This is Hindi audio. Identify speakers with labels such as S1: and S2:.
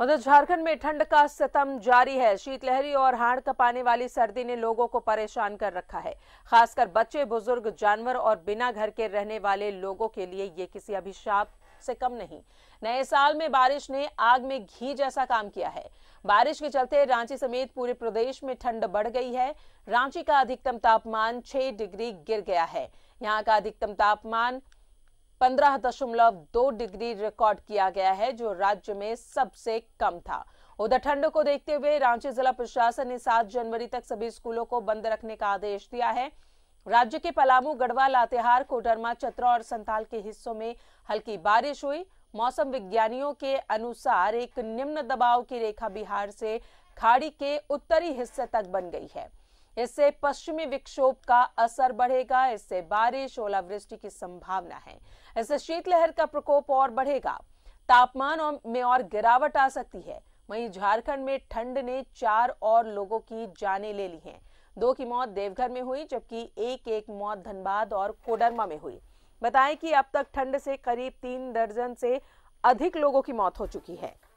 S1: उधर झारखंड में ठंड का सतम जारी है शीतलहरी और हाड़ कपाने वाली सर्दी ने लोगों को परेशान कर रखा है खासकर बच्चे बुजुर्ग जानवर और बिना घर के रहने वाले लोगों के लिए ये किसी अभिशाप से कम नहीं नए साल में बारिश ने आग में घी जैसा काम किया है बारिश के चलते रांची समेत पूरे प्रदेश में ठंड बढ़ गई है रांची का अधिकतम तापमान 6 डिग्री गिर गया है यहाँ का अधिकतम तापमान पंद्रह दशमलव दो डिग्री रिकॉर्ड किया गया है जो राज्य में सबसे कम था उधर ठंड को देखते हुए रांची जिला प्रशासन ने सात जनवरी तक सभी स्कूलों को बंद रखने का आदेश दिया है राज्य के पलामू गढ़वा लातेहार कोडरमा चतरा और संताल के हिस्सों में हल्की बारिश हुई मौसम विज्ञानियों के अनुसार एक निम्न दबाव की रेखा बिहार से खाड़ी के उत्तरी हिस्से तक बन गई है इससे पश्चिमी विक्षोभ का असर बढ़ेगा इससे बारिश ओलावृष्टि की संभावना है इससे शीतलहर का प्रकोप और बढ़ेगा तापमान में और गिरावट आ सकती है वहीं झारखंड में ठंड ने चार और लोगों की जाने ले ली हैं दो की मौत देवघर में हुई जबकि एक एक मौत धनबाद और कोडरमा में हुई बताएं कि अब तक ठंड से करीब तीन दर्जन से अधिक लोगों की मौत हो चुकी है